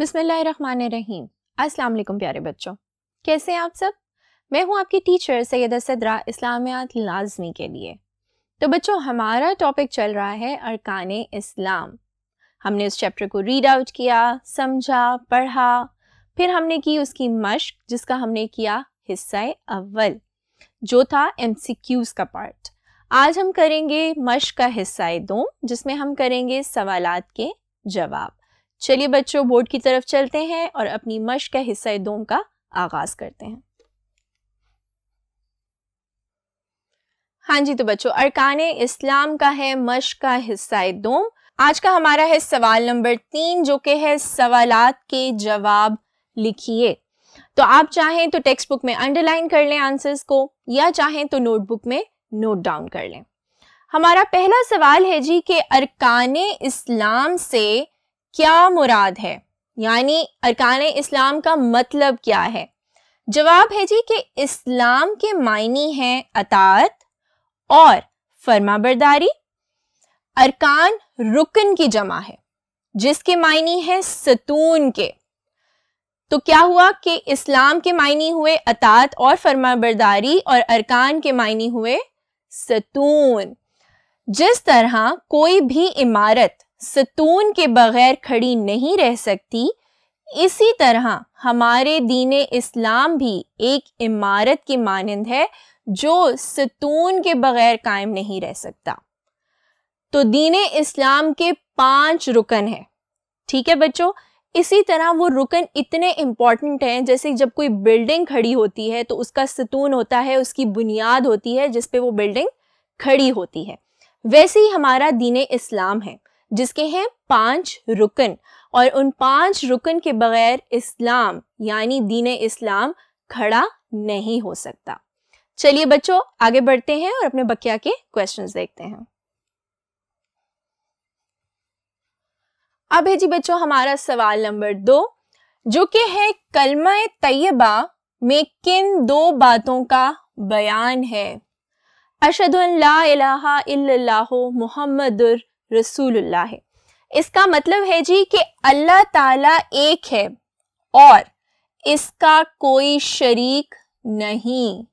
बिसमीम अस्सलाम वालेकुम प्यारे बच्चों कैसे हैं आप सब मैं हूं आपकी टीचर सैयद सदरा इस्लामियात लाजमी के लिए तो बच्चों हमारा टॉपिक चल रहा है अरकान इस्लाम हमने उस चैप्टर को रीड आउट किया समझा पढ़ा फिर हमने की उसकी मश्क जिसका हमने किया हिस्सा अव्वल जो था एम का पार्ट आज हम करेंगे मश्क का हिस्सा दो जिसमें हम करेंगे सवालात के जवाब चलिए बच्चों बोर्ड की तरफ चलते हैं और अपनी मश्क का हिस्सा दोम का आगाज करते हैं हाँ जी तो बच्चों अरकान इस्लाम का है मश्क का हिस्सा दोम आज का हमारा है सवाल नंबर तीन जो कि है सवालात के जवाब लिखिए तो आप चाहें तो टेक्स्ट बुक में अंडरलाइन कर लें आंसर्स को या चाहें तो नोटबुक में नोट डाउन कर लें हमारा पहला सवाल है जी कि अरकान इस्लाम से क्या मुराद है यानी अरकान इस्लाम का मतलब क्या है जवाब है जी कि इस्लाम के मायने हैं अतात और फर्माबरदारी अरकान रुकन की जमा है जिसके मायने हैं सतून के तो क्या हुआ कि इस्लाम के मायने हुए अतात और फर्माबरदारी और अरकान के मायने हुए सतून जिस तरह कोई भी इमारत सतून के बगैर खड़ी नहीं रह सकती इसी तरह हमारे दीन इस्लाम भी एक इमारत की मानंद है जो सतून के बगैर कायम नहीं रह सकता तो दीन इस्लाम के पांच रुकन है ठीक है बच्चों इसी तरह वो रुकन इतने इम्पॉर्टेंट हैं जैसे जब कोई बिल्डिंग खड़ी होती है तो उसका सतून होता है उसकी बुनियाद होती है जिसपे वो बिल्डिंग खड़ी होती है वैसे ही हमारा दीन इस्लाम है जिसके हैं पांच रुकन और उन पांच रुकन के बगैर इस्लाम यानी दीन इस्लाम खड़ा नहीं हो सकता चलिए बच्चों आगे बढ़ते हैं और अपने बकिया के क्वेश्चंस देखते हैं अब है जी बच्चों हमारा सवाल नंबर दो जो कि है कलमा तयबा में किन दो बातों का बयान है अशद मोहम्मद रसूलुल्लाह है इसका मतलब है जी कि अल्लाह ताला एक है और इसका कोई शरीक नहीं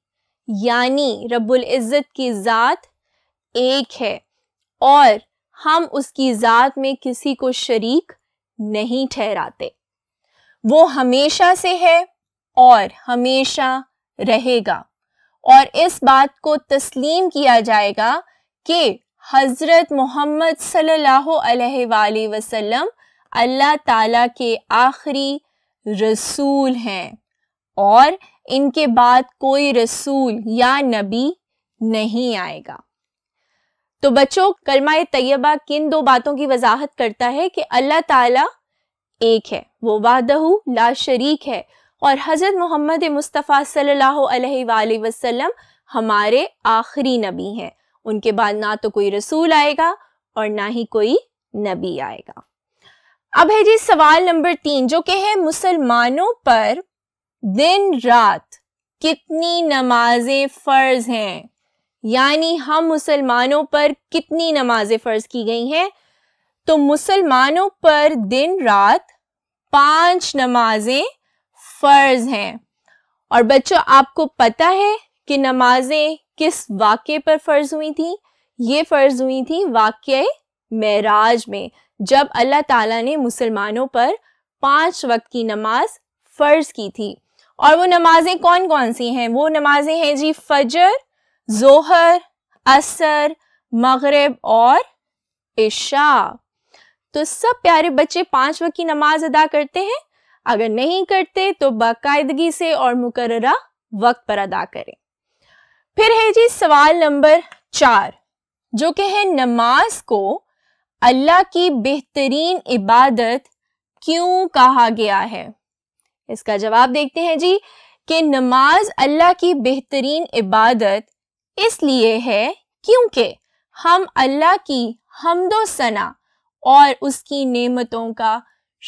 यानी रब्बुल इज़्ज़त की ज़ात एक है और हम उसकी ज़ात में किसी को शरीक नहीं ठहराते वो हमेशा से है और हमेशा रहेगा और इस बात को तस्लीम किया जाएगा कि हज़रत मोहम्मद सल्लल्लाहु वसलम वसल्लम अल्लाह ताला के आखिरी रसूल हैं और इनके बाद कोई रसूल या नबी नहीं आएगा तो बच्चों कलमा तैयबा किन दो बातों की वजाहत करता है कि अल्लाह ताला एक है वो वाह ला शरीक है और हज़रत मोहम्मद मुस्तफ़ा सल्लल्लाहु अलैहि वसल्लम हमारे आखिरी नबी हैं उनके बाद ना तो कोई रसूल आएगा और ना ही कोई नबी आएगा अब है जी सवाल नंबर तीन जो कि है मुसलमानों पर दिन रात कितनी नमाजें फर्ज हैं यानी हम मुसलमानों पर कितनी नमाजें फर्ज की गई हैं तो मुसलमानों पर दिन रात पांच नमाजें फर्ज हैं और बच्चों आपको पता है कि नमाजें किस वाक्य पर फर्ज हुई थी ये फर्ज हुई थी वाक्य मेराज में जब अल्लाह ताला ने मुसलमानों पर पांच वक्त की नमाज फर्ज की थी और वो नमाजें कौन कौन सी हैं वो नमाजें हैं जी फजर जोहर असर मगरब और इशा तो सब प्यारे बच्चे पांच वक्त की नमाज अदा करते हैं अगर नहीं करते तो बाकायदगी से और मुकर्रा वक्त पर अदा करें फिर है जी सवाल नंबर चार जो कि है नमाज को अल्लाह की बेहतरीन इबादत क्यों कहा गया है इसका जवाब देखते हैं जी कि नमाज अल्लाह की बेहतरीन इबादत इसलिए है क्योंकि हम अल्लाह की हमदो सना और उसकी नेमतों का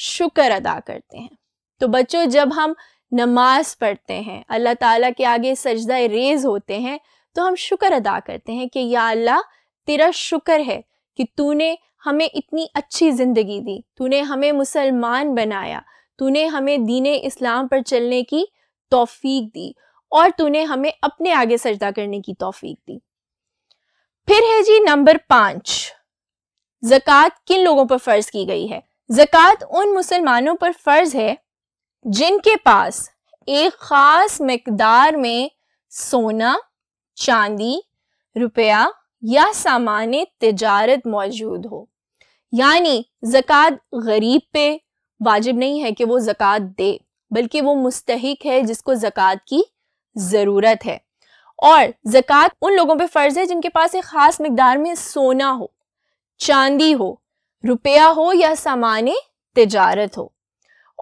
शुक्र अदा करते हैं तो बच्चों जब हम नमाज पढ़ते हैं अल्लाह ताला के आगे सजदा रेज होते हैं तो हम शुक्र अदा करते हैं कि या अल्लाह तेरा शुक्र है कि तूने हमें इतनी अच्छी ज़िंदगी दी तूने हमें मुसलमान बनाया तूने हमें दीन इस्लाम पर चलने की तौफीक दी और तूने हमें अपने आगे सजदा करने की तौफीक दी फिर है जी नंबर पाँच ज़क़़त किन लोगों पर फ़र्ज़ की गई है ज़क़़त उन मुसलमानों पर फ़र्ज़ है जिनके पास एक ख़ास मकदार में सोना चांदी रुपया या सामान्य तजारत मौजूद हो यानी जक़ात गरीब पे वाजिब नहीं है कि वो जक़ात दे बल्कि वो मुस्तक है जिसको जक़ात की ज़रूरत है और जक़ात उन लोगों पे फ़र्ज़ है जिनके पास एक ख़ास मकदार में सोना हो चांदी हो रुपया हो या सामान्य तजारत हो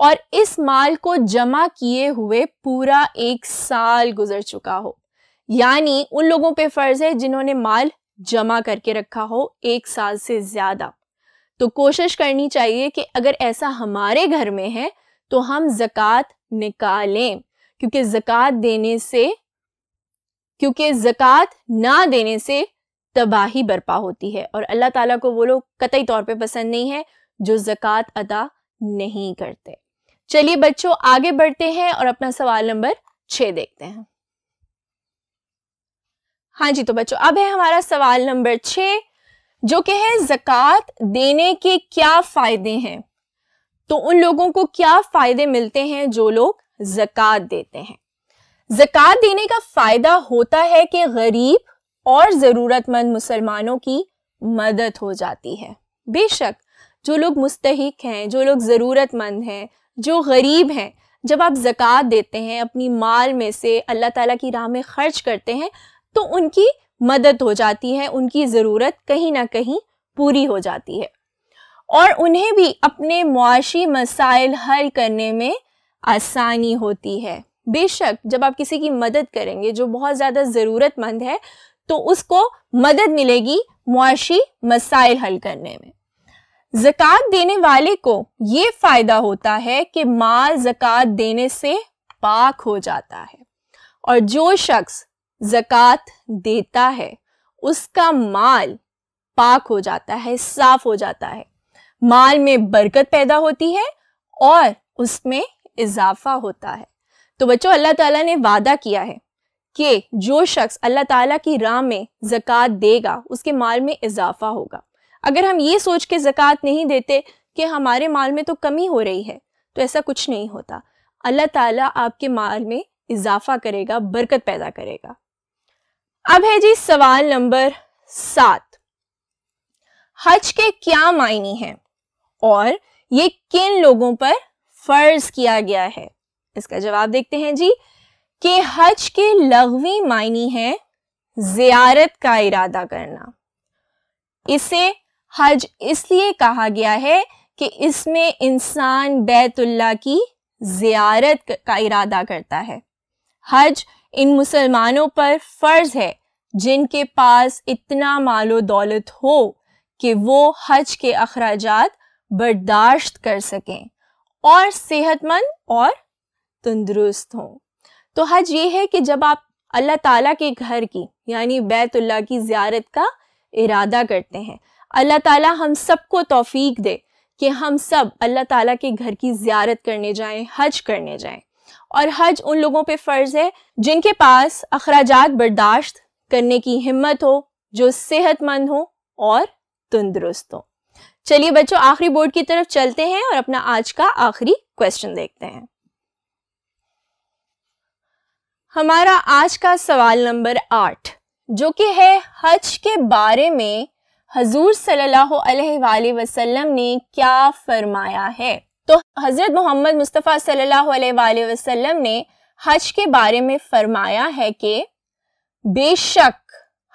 और इस माल को जमा किए हुए पूरा एक साल गुजर चुका हो यानी उन लोगों पे फर्ज है जिन्होंने माल जमा करके रखा हो एक साल से ज्यादा तो कोशिश करनी चाहिए कि अगर ऐसा हमारे घर में है तो हम जक़ात निकालें क्योंकि जक़ात देने से क्योंकि जक़ात ना देने से तबाही बर्पा होती है और अल्लाह ताला को वो लोग कतई तौर पे पसंद नहीं है जो जक़ात अदा नहीं करते चलिए बच्चों आगे बढ़ते हैं और अपना सवाल नंबर छ देखते हैं हाँ जी तो बच्चों अब है हमारा सवाल नंबर छ जो कि है जक़ात देने के क्या फ़ायदे हैं तो उन लोगों को क्या फ़ायदे मिलते हैं जो लोग जक़ात देते हैं जक़ात देने का फ़ायदा होता है कि गरीब और ज़रूरतमंद मुसलमानों की मदद हो जाती है बेशक जो लोग मुस्तक हैं जो लोग ज़रूरतमंद हैं जो गरीब हैं जब आप ज़क़़त देते हैं अपनी माल में से अल्लाह ताला की राह में ख़र्च करते हैं तो उनकी मदद हो जाती है उनकी ज़रूरत कहीं ना कहीं पूरी हो जाती है और उन्हें भी अपने मुआशी मसाइल हल करने में आसानी होती है बेशक जब आप किसी की मदद करेंगे जो बहुत ज़्यादा ज़रूरतमंद है तो उसको मदद मिलेगी मुआशी मसाइल हल करने में जक़ात देने वाले को ये फायदा होता है कि माल जक़ात देने से पाक हो जाता है और जो शख्स जक़ात देता है उसका माल पाक हो जाता है साफ हो जाता है माल में बरकत पैदा होती है और उसमें इजाफा होता है तो बच्चों अल्लाह ताला ने वादा किया है कि जो शख्स अल्लाह ताला की राह में ज़क़़त देगा उसके माल में इजाफा होगा अगर हम ये सोच के ज़क़़त नहीं देते कि हमारे माल में तो कमी हो रही है तो ऐसा कुछ नहीं होता अल्लाह ताला आपके माल में इजाफा करेगा बरकत पैदा करेगा अब है जी सवाल नंबर सात हज के क्या मायने हैं और ये किन लोगों पर फर्ज किया गया है इसका जवाब देखते हैं जी कि हज के लघवी मायने हैं जियारत का इरादा करना इसे हज इसलिए कहा गया है कि इसमें इंसान बैतुल्ला की ज़ियारत का इरादा करता है हज इन मुसलमानों पर फ़र्ज़ है जिनके पास इतना मालो दौलत हो कि वो हज के अखराज बर्दाश्त कर सकें और सेहतमंद और तंदुरुस्त हों तो हज ये है कि जब आप अल्लाह ताला के घर की यानी बैतुल्ला की ज़्यारत का इरादा करते हैं अल्लाह ताला हम सबको तोफ़ी दे कि हम सब अल्लाह ताला के घर की ज्यारत करने जाएं हज करने जाएं और हज उन लोगों पे फ़र्ज़ है जिनके पास अखराज बर्दाश्त करने की हिम्मत हो जो सेहतमंद हो और तंदुरुस्त हो चलिए बच्चों आखिरी बोर्ड की तरफ चलते हैं और अपना आज का आखिरी क्वेश्चन देखते हैं हमारा आज का सवाल नंबर आठ जो कि है हज के बारे में हजूर सल्लल्लाहु अलैहि वसल्लम ने क्या फरमाया है तो हज़रत मोहम्मद मुस्तफ़ा सल्लल्लाहु अलैहि वसल्लम ने हज के बारे में फरमाया है कि बेशक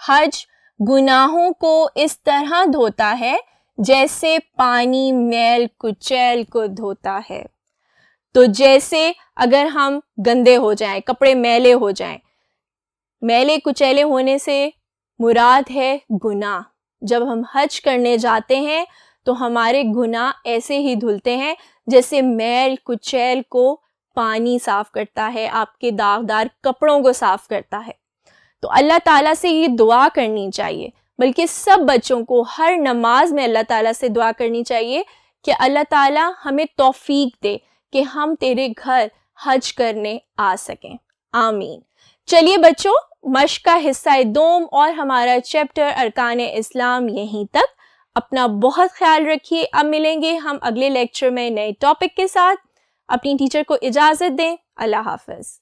हज गुनाहों को इस तरह धोता है जैसे पानी मैल कुचैल को धोता है तो जैसे अगर हम गंदे हो जाएं कपड़े मैले हो जाएं मैले कुचैले होने से मुराद है गुनाह जब हम हज करने जाते हैं तो हमारे गुनाह ऐसे ही धुलते हैं जैसे मैल कुचैल को पानी साफ करता है आपके दागदार कपड़ों को साफ करता है तो अल्लाह ताला से ये दुआ करनी चाहिए बल्कि सब बच्चों को हर नमाज में अल्लाह ताला से दुआ करनी चाहिए कि अल्लाह ताला हमें तौफीक दे कि हम तेरे घर हज करने आ सकें आमीन चलिए बच्चों मश का हिस्सा दोम और हमारा चैप्टर अरकान इस्लाम यहीं तक अपना बहुत ख्याल रखिए अब मिलेंगे हम अगले लेक्चर में नए टॉपिक के साथ अपनी टीचर को इजाज़त दें अल्लाह हाफिज़